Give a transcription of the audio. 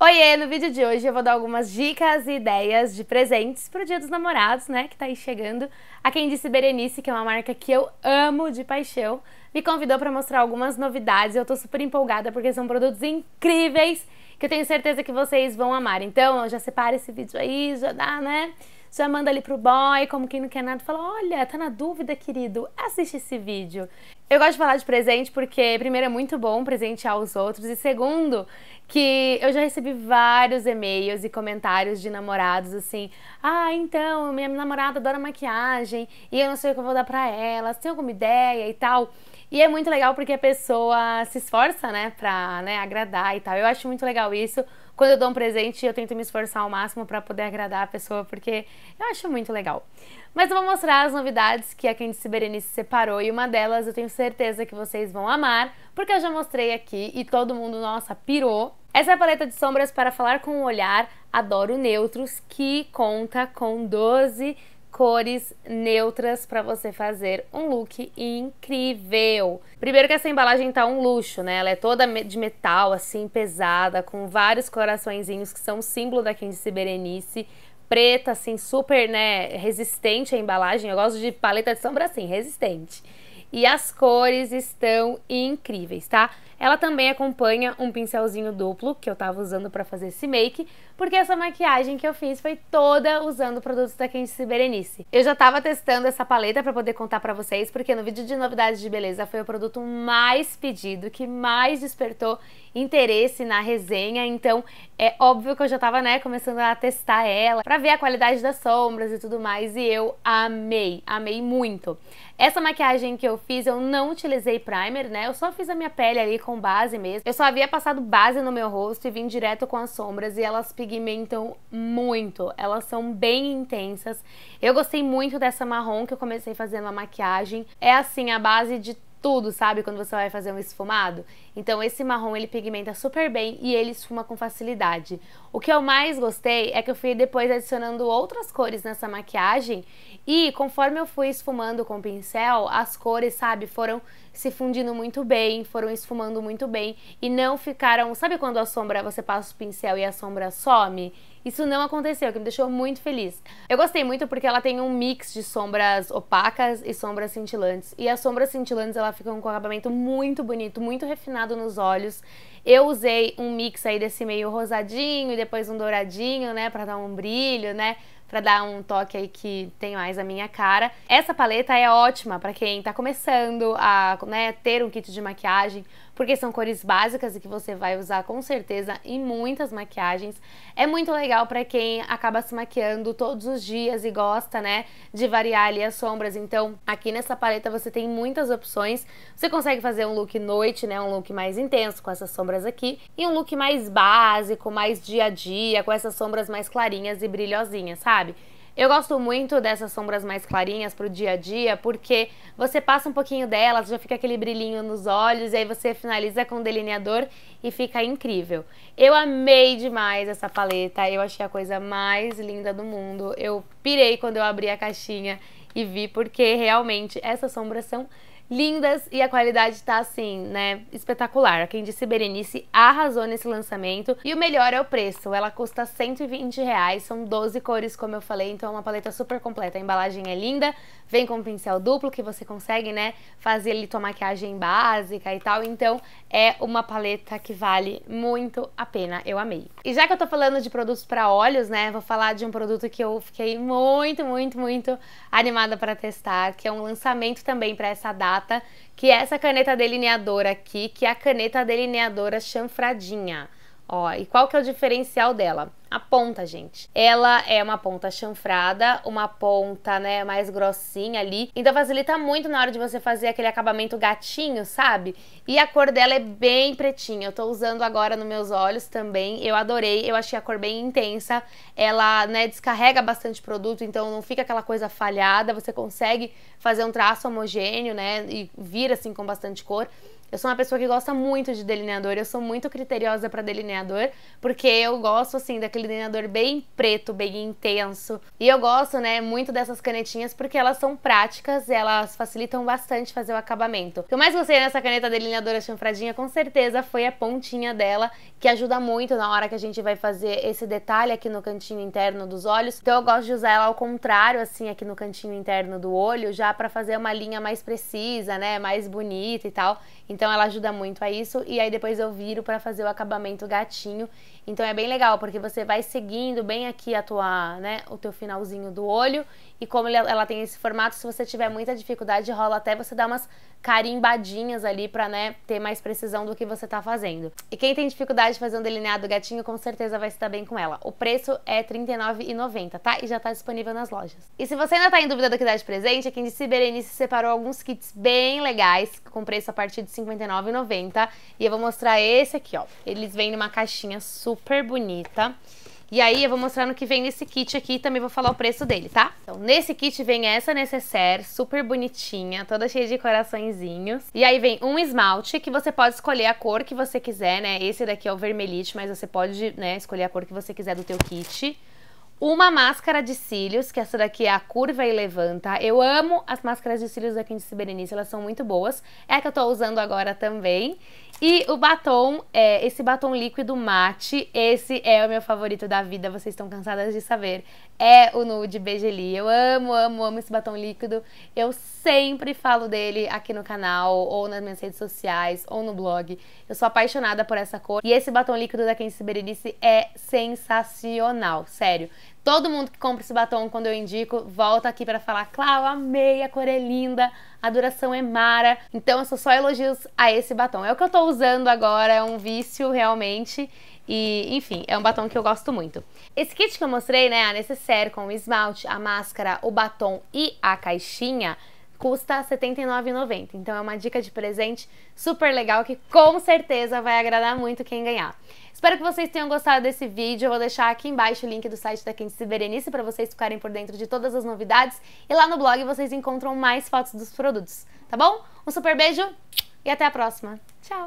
Oiê, no vídeo de hoje eu vou dar algumas dicas e ideias de presentes pro Dia dos Namorados, né, que tá aí chegando. A quem disse Berenice, que é uma marca que eu amo de paixão, me convidou para mostrar algumas novidades. Eu tô super empolgada porque são produtos incríveis que eu tenho certeza que vocês vão amar. Então, já separa esse vídeo aí, já dá, né? já manda ali pro boy, como quem não quer nada, fala: Olha, tá na dúvida, querido, assiste esse vídeo. Eu gosto de falar de presente porque, primeiro, é muito bom presentear os outros, e segundo, que eu já recebi vários e-mails e comentários de namorados assim: Ah, então, minha namorada adora maquiagem e eu não sei o que eu vou dar pra ela, você tem alguma ideia e tal. E é muito legal porque a pessoa se esforça, né, pra né, agradar e tal. Eu acho muito legal isso quando eu dou um presente, eu tento me esforçar ao máximo para poder agradar a pessoa, porque eu acho muito legal. Mas eu vou mostrar as novidades que a Candice Berenice separou e uma delas eu tenho certeza que vocês vão amar, porque eu já mostrei aqui e todo mundo, nossa, pirou. Essa é a paleta de sombras para falar com o olhar, adoro neutros, que conta com 12 cores neutras para você fazer um look incrível. Primeiro que essa embalagem tá um luxo, né? Ela é toda de metal, assim, pesada, com vários coraçõezinhos que são símbolo da Candice Berenice preta, assim, super, né, resistente a embalagem. Eu gosto de paleta de sombra assim, resistente e as cores estão incríveis, tá? Ela também acompanha um pincelzinho duplo que eu tava usando para fazer esse make, porque essa maquiagem que eu fiz foi toda usando produtos da Candice Berenice. Eu já tava testando essa paleta para poder contar para vocês, porque no vídeo de novidades de beleza foi o produto mais pedido, que mais despertou interesse na resenha, então é óbvio que eu já tava, né, começando a testar ela para ver a qualidade das sombras e tudo mais, e eu amei, amei muito. Essa maquiagem que eu eu fiz, eu não utilizei primer, né? Eu só fiz a minha pele ali com base mesmo. Eu só havia passado base no meu rosto e vim direto com as sombras e elas pigmentam muito. Elas são bem intensas. Eu gostei muito dessa marrom que eu comecei fazendo a maquiagem. É assim, a base de tudo, sabe? Quando você vai fazer um esfumado. Então esse marrom ele pigmenta super bem e ele esfuma com facilidade. O que eu mais gostei é que eu fui depois adicionando outras cores nessa maquiagem e conforme eu fui esfumando com o pincel, as cores, sabe, foram se fundindo muito bem, foram esfumando muito bem e não ficaram, sabe quando a sombra você passa o pincel e a sombra some? Isso não aconteceu, que me deixou muito feliz. Eu gostei muito porque ela tem um mix de sombras opacas e sombras cintilantes. E as sombras cintilantes, ela fica com um acabamento muito bonito, muito refinado nos olhos. Eu usei um mix aí desse meio rosadinho e depois um douradinho, né, pra dar um brilho, né? para dar um toque aí que tem mais a minha cara. Essa paleta é ótima para quem tá começando a né, ter um kit de maquiagem porque são cores básicas e que você vai usar com certeza em muitas maquiagens. É muito legal para quem acaba se maquiando todos os dias e gosta, né, de variar ali as sombras. Então, aqui nessa paleta você tem muitas opções. Você consegue fazer um look noite, né, um look mais intenso com essas sombras aqui e um look mais básico, mais dia a dia, com essas sombras mais clarinhas e brilhosinhas, sabe? Eu gosto muito dessas sombras mais clarinhas pro dia a dia, porque você passa um pouquinho delas, já fica aquele brilhinho nos olhos, e aí você finaliza com um delineador e fica incrível. Eu amei demais essa paleta, eu achei a coisa mais linda do mundo. Eu pirei quando eu abri a caixinha e vi, porque realmente essas sombras são lindas e a qualidade tá assim, né, espetacular. Quem disse Berenice arrasou nesse lançamento e o melhor é o preço. Ela custa 120 reais, são 12 cores como eu falei, então é uma paleta super completa. A embalagem é linda, vem com um pincel duplo que você consegue, né, fazer ali tua maquiagem básica e tal. Então é uma paleta que vale muito a pena, eu amei. E já que eu tô falando de produtos para olhos, né, vou falar de um produto que eu fiquei muito, muito, muito animada para testar, que é um lançamento também para essa data prata, que é essa caneta delineadora aqui, que é a caneta delineadora chanfradinha. Ó, e qual que é o diferencial dela? A ponta, gente. Ela é uma ponta chanfrada, uma ponta, né, mais grossinha ali. Então facilita muito na hora de você fazer aquele acabamento gatinho, sabe? E a cor dela é bem pretinha. Eu tô usando agora nos meus olhos também. Eu adorei, eu achei a cor bem intensa. Ela, né, descarrega bastante produto, então não fica aquela coisa falhada. Você consegue fazer um traço homogêneo, né, e vira assim com bastante cor. Eu sou uma pessoa que gosta muito de delineador, eu sou muito criteriosa para delineador, porque eu gosto assim daquele delineador bem preto, bem intenso. E eu gosto, né, muito dessas canetinhas porque elas são práticas, elas facilitam bastante fazer o acabamento. O que eu mais gostei nessa caneta delineadora chanfradinha, com certeza, foi a pontinha dela, que ajuda muito na hora que a gente vai fazer esse detalhe aqui no cantinho interno dos olhos. Então eu gosto de usar ela ao contrário, assim, aqui no cantinho interno do olho, já para fazer uma linha mais precisa, né, mais bonita e tal. Então, então ela ajuda muito a isso e aí depois eu viro para fazer o acabamento gatinho. Então é bem legal porque você vai seguindo bem aqui a tua, né, o teu finalzinho do olho e como ela tem esse formato, se você tiver muita dificuldade, rola até você dar umas carimbadinhas ali pra, né, ter mais precisão do que você tá fazendo. E quem tem dificuldade de fazer um delineado gatinho, com certeza vai se dar bem com ela. O preço é R$39,90, tá? E já tá disponível nas lojas. E se você ainda tá em dúvida do que dar de presente, aqui é Candice Berenice separou alguns kits bem legais, com preço a partir de R$59,90. E eu vou mostrar esse aqui, ó. Eles vêm numa caixinha super bonita. E aí eu vou mostrando o que vem nesse kit aqui e também vou falar o preço dele, tá? Então, nesse kit vem essa necessaire, super bonitinha, toda cheia de coraçõezinhos. E aí vem um esmalte, que você pode escolher a cor que você quiser, né? Esse daqui é o vermelhite, mas você pode, né, escolher a cor que você quiser do teu kit. Uma máscara de cílios, que essa daqui é a Curva e Levanta. Eu amo as máscaras de cílios da Quintice Berenice, elas são muito boas. É a que eu tô usando agora também. E o batom, é, esse batom líquido mate, esse é o meu favorito da vida, vocês estão cansadas de saber. É o nude Beijeli. Eu amo, amo, amo esse batom líquido. Eu sempre falo dele aqui no canal, ou nas minhas redes sociais, ou no blog. Eu sou apaixonada por essa cor. E esse batom líquido da Kensi Berenice é sensacional, sério. Todo mundo que compra esse batom, quando eu indico, volta aqui para falar: Clau, amei, a cor é linda, a duração é mara. Então eu sou só elogios a esse batom. É o que eu tô usando agora, é um vício realmente. E, enfim, é um batom que eu gosto muito. Esse kit que eu mostrei, né, a necessaire com o esmalte, a máscara, o batom e a caixinha, custa R$ 79,90. Então é uma dica de presente super legal que com certeza vai agradar muito quem ganhar. Espero que vocês tenham gostado desse vídeo. Eu vou deixar aqui embaixo o link do site da Quente Berenice para vocês ficarem por dentro de todas as novidades. E lá no blog vocês encontram mais fotos dos produtos, tá bom? Um super beijo e até a próxima. Tchau!